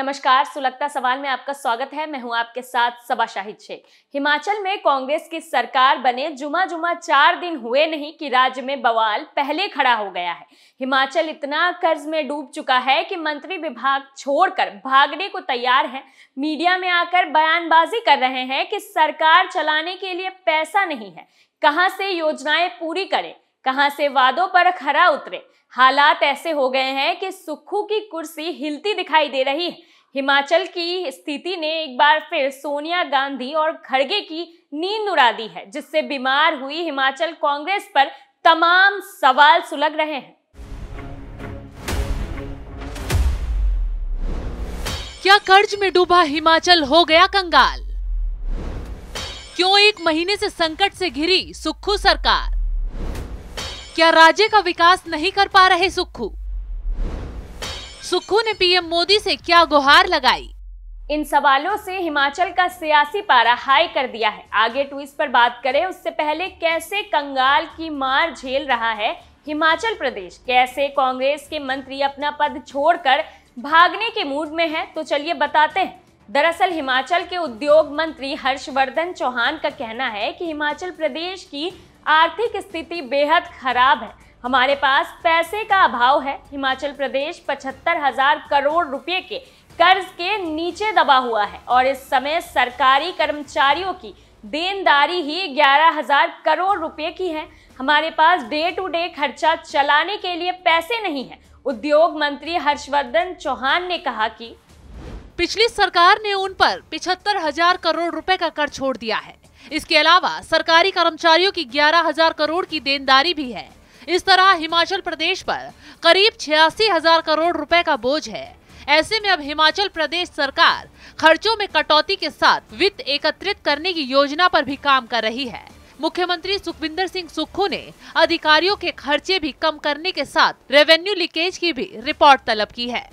नमस्कार सुलगता सवाल में आपका स्वागत है मैं हूं आपके साथ सबा शाहिद शेख हिमाचल में कांग्रेस की सरकार बने जुमा जुमा चार दिन हुए नहीं कि राज्य में बवाल पहले खड़ा हो गया है हिमाचल इतना कर्ज में डूब चुका है कि मंत्री विभाग छोड़कर भागने को तैयार है मीडिया में आकर बयानबाजी कर रहे हैं कि सरकार चलाने के लिए पैसा नहीं है कहाँ से योजनाएं पूरी करें कहां से वादों पर खरा उतरे हालात ऐसे हो गए हैं कि सुक्खू की कुर्सी हिलती दिखाई दे रही है हिमाचल की स्थिति ने एक बार फिर सोनिया गांधी और खड़गे की नींद उड़ा दी है जिससे बीमार हुई हिमाचल कांग्रेस पर तमाम सवाल सुलग रहे हैं क्या कर्ज में डूबा हिमाचल हो गया कंगाल क्यों एक महीने से संकट से घिरी सुखू सरकार क्या राज्य का विकास नहीं कर पा रहे सुक्खू सुक्खू ने पीएम मोदी से क्या गुहार लगाई इन सवालों से हिमाचल का सियासी पारा हाई कर दिया है आगे ट्विस्ट पर बात करें उससे पहले कैसे कंगाल की मार झेल रहा है हिमाचल प्रदेश कैसे कांग्रेस के मंत्री अपना पद छोड़कर भागने के मूड में है तो चलिए बताते हैं दरअसल हिमाचल के उद्योग मंत्री हर्षवर्धन चौहान का कहना है कि हिमाचल प्रदेश की आर्थिक स्थिति बेहद खराब है हमारे पास पैसे का अभाव है हिमाचल प्रदेश पचहत्तर हजार करोड़ रुपए के कर्ज के नीचे दबा हुआ है और इस समय सरकारी कर्मचारियों की देनदारी ही ग्यारह हजार करोड़ रुपए की है हमारे पास डे टू डे खर्चा चलाने के लिए पैसे नहीं है उद्योग मंत्री हर्षवर्धन चौहान ने कहा कि पिछली सरकार ने उन पर पिछहत्तर हजार करोड़ रुपए का कर छोड़ दिया है इसके अलावा सरकारी कर्मचारियों की ग्यारह हजार करोड़ की देनदारी भी है इस तरह हिमाचल प्रदेश पर करीब छियासी हजार करोड़ रुपए का बोझ है ऐसे में अब हिमाचल प्रदेश सरकार खर्चों में कटौती के साथ वित्त एकत्रित करने की योजना पर भी काम कर रही है मुख्यमंत्री सुखविंदर सिंह सुक्खू ने अधिकारियों के खर्चे भी कम करने के साथ रेवेन्यू लीकेज की भी रिपोर्ट तलब की है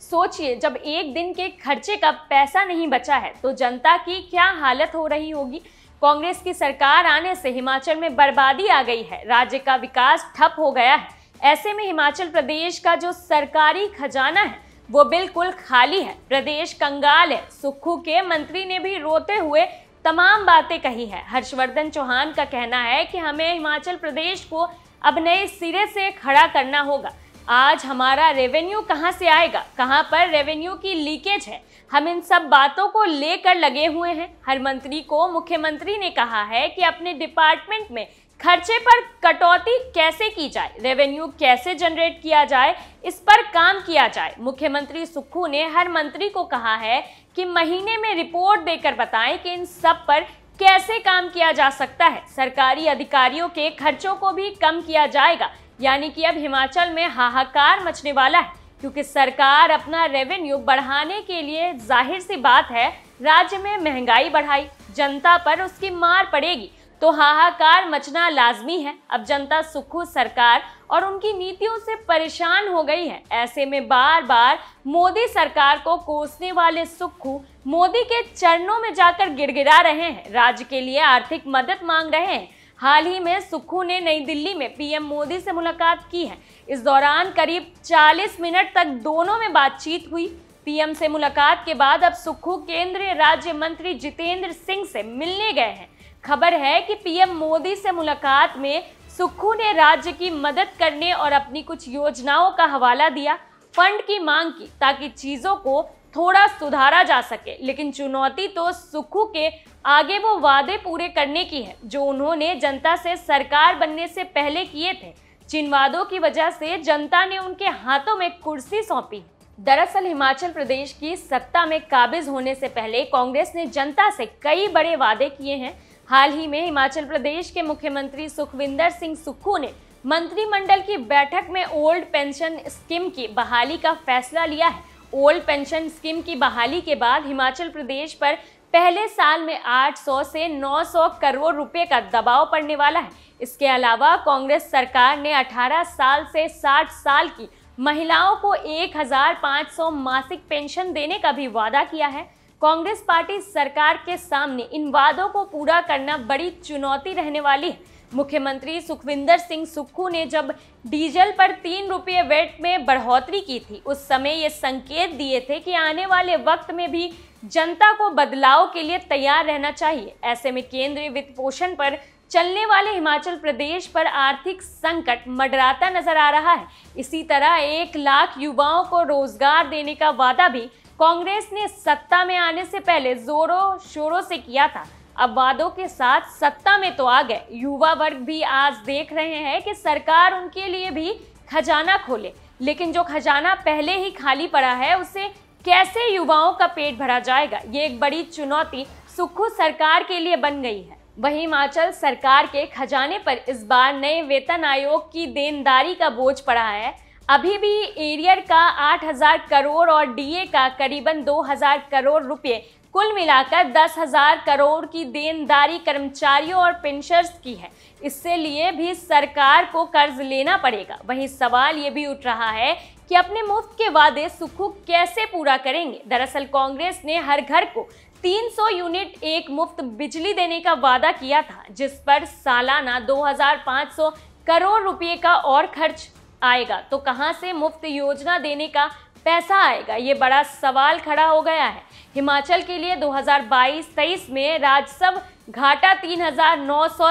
सोचिए जब एक दिन के खर्चे का पैसा नहीं बचा है तो जनता की क्या हालत हो रही होगी कांग्रेस की सरकार आने से हिमाचल में बर्बादी आ गई है राज्य का विकास ठप हो गया है ऐसे में हिमाचल प्रदेश का जो सरकारी खजाना है वो बिल्कुल खाली है प्रदेश कंगाल है सुक्खू के मंत्री ने भी रोते हुए तमाम बातें कही है हर्षवर्धन चौहान का कहना है कि हमें हिमाचल प्रदेश को अब नए सिरे से खड़ा करना होगा आज हमारा रेवेन्यू कहाँ से आएगा कहाँ पर रेवेन्यू की लीकेज है हम इन सब बातों को लेकर लगे हुए हैं हर मंत्री को मुख्यमंत्री ने कहा है कि अपने डिपार्टमेंट में खर्चे पर कटौती कैसे की जाए रेवेन्यू कैसे जनरेट किया जाए इस पर काम किया जाए मुख्यमंत्री सुक्खू ने हर मंत्री को कहा है कि महीने में रिपोर्ट देकर बताएं कि इन सब पर कैसे काम किया जा सकता है सरकारी अधिकारियों के खर्चों को भी कम किया जाएगा यानी कि अब हिमाचल में हाहाकार मचने वाला है क्योंकि सरकार अपना रेवेन्यू बढ़ाने के लिए जाहिर सी बात है राज्य में महंगाई बढ़ाई जनता पर उसकी मार पड़ेगी तो हाहाकार मचना लाजमी है अब जनता सुखू सरकार और उनकी नीतियों से परेशान हो गई है ऐसे में बार बार मोदी सरकार को कोसने वाले सुखू मोदी के चरणों में जाकर गिड़गिड़ा रहे हैं राज्य के लिए आर्थिक मदद मांग रहे हैं हाल ही में सुक्खू ने नई दिल्ली में पीएम मोदी से मुलाकात की है इस दौरान करीब 40 मिनट तक दोनों में बातचीत हुई पीएम से मुलाकात के बाद अब सुक्खू केंद्रीय राज्य मंत्री जितेंद्र सिंह से मिलने गए हैं खबर है कि पीएम मोदी से मुलाकात में सुक्खू ने राज्य की मदद करने और अपनी कुछ योजनाओं का हवाला दिया फंड की मांग की ताकि चीज़ों को थोड़ा सुधारा जा सके लेकिन चुनौती तो सुक्खू के आगे वो वादे पूरे करने की है जो उन्होंने जनता से सरकार बनने से पहले किए थे जिन वादों की वजह से जनता ने उनके हाथों में कुर्सी सौंपी दरअसल हिमाचल प्रदेश की सत्ता में काबिज होने से पहले कांग्रेस ने जनता से कई बड़े वादे किए हैं हाल ही में हिमाचल प्रदेश के मुख्यमंत्री सुखविंदर सिंह सुक्खू ने मंत्रिमंडल की बैठक में ओल्ड पेंशन स्कीम की बहाली का फैसला लिया है ओल्ड पेंशन स्कीम की बहाली के बाद हिमाचल प्रदेश पर पहले साल में 800 से 900 करोड़ रुपए का दबाव पड़ने वाला है इसके अलावा कांग्रेस सरकार ने 18 साल से 60 साल की महिलाओं को 1500 मासिक पेंशन देने का भी वादा किया है कांग्रेस पार्टी सरकार के सामने इन वादों को पूरा करना बड़ी चुनौती रहने वाली है मुख्यमंत्री सुखविंदर सिंह सुक्खू ने जब डीजल पर तीन रुपये वेट में बढ़ोतरी की थी उस समय ये संकेत दिए थे कि आने वाले वक्त में भी जनता को बदलाव के लिए तैयार रहना चाहिए ऐसे में केंद्रीय वित्त पोषण पर चलने वाले हिमाचल प्रदेश पर आर्थिक संकट मडराता नजर आ रहा है इसी तरह एक लाख युवाओं को रोजगार देने का वादा भी कांग्रेस ने सत्ता में आने से पहले जोरों शोरों से किया था अब वादों के साथ सत्ता में तो आ गए युवा वर्ग भी आज देख रहे हैं कि सरकार उनके लिए भी खजाना खोले लेकिन जो खजाना पहले ही खाली पड़ा है उसे कैसे युवाओं का पेट भरा जाएगा ये एक बड़ी चुनौती सुखू सरकार के लिए बन गई है वही हिमाचल सरकार के खजाने पर इस बार नए वेतन आयोग की देनदारी का बोझ पड़ा है अभी भी एरियर का 8000 करोड़ और डीए का करीबन 2000 करोड़ रुपए कुल मिलाकर दस हजार करोड़ की देनदारी कर्मचारियों और पेंशनर्स की है इससे लिए भी सरकार को कर्ज लेना पड़ेगा वहीं सवाल ये भी उठ रहा है कि अपने मुफ्त के वादे सुखू कैसे पूरा करेंगे दरअसल कांग्रेस ने हर घर को 300 यूनिट एक मुफ्त बिजली देने का वादा किया था जिस पर सालाना 2500 करोड़ रुपए का और खर्च आएगा तो कहां से मुफ्त योजना देने का पैसा आएगा ये बड़ा सवाल खड़ा हो गया है हिमाचल के लिए 2022-23 में राजस्व घाटा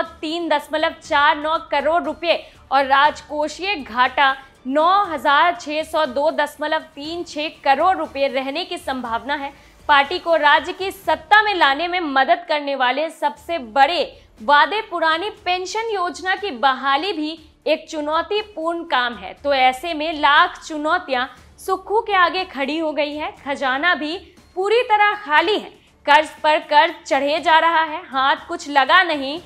तीन करोड़ रुपए और राजकोषीय घाटा 9,602.36 करोड़ रुपए रहने की संभावना है पार्टी को राज्य की सत्ता में लाने में मदद करने वाले सबसे बड़े वादे पुरानी पेंशन योजना की बहाली भी एक चुनौतीपूर्ण काम है तो ऐसे में लाख चुनौतियां सुक्खू के आगे खड़ी हो गई है खजाना भी पूरी तरह खाली है कर्ज पर कर्ज चढ़े जा रहा है हाथ कुछ लगा नहीं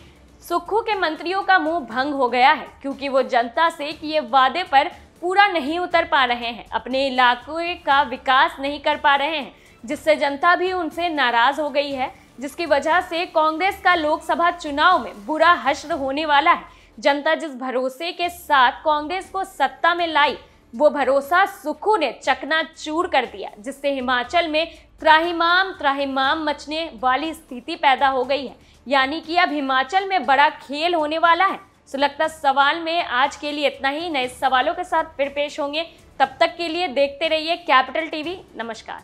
सुक्खू के मंत्रियों का मुंह भंग हो गया है क्योंकि वो जनता से किए वादे पर पूरा नहीं उतर पा रहे हैं अपने इलाके का विकास नहीं कर पा रहे हैं जिससे जनता भी उनसे नाराज हो गई है जिसकी वजह से कांग्रेस का लोकसभा चुनाव में बुरा हश्र होने वाला है जनता जिस भरोसे के साथ कांग्रेस को सत्ता में लाई वो भरोसा सुक्खू ने चकनाचूर कर दिया जिससे हिमाचल में त्राहिमाम त्राहिमाम मचने वाली स्थिति पैदा हो गई है यानी कि अब हिमाचल में बड़ा खेल होने वाला है सो लगता सवाल में आज के लिए इतना ही नए सवालों के साथ फिर पेश होंगे तब तक के लिए देखते रहिए कैपिटल टीवी नमस्कार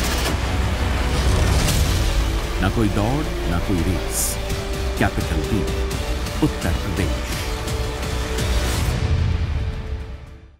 ना कोई दौड़ ना कोई रेस कैपिटल टीम उत्तर प्रदेश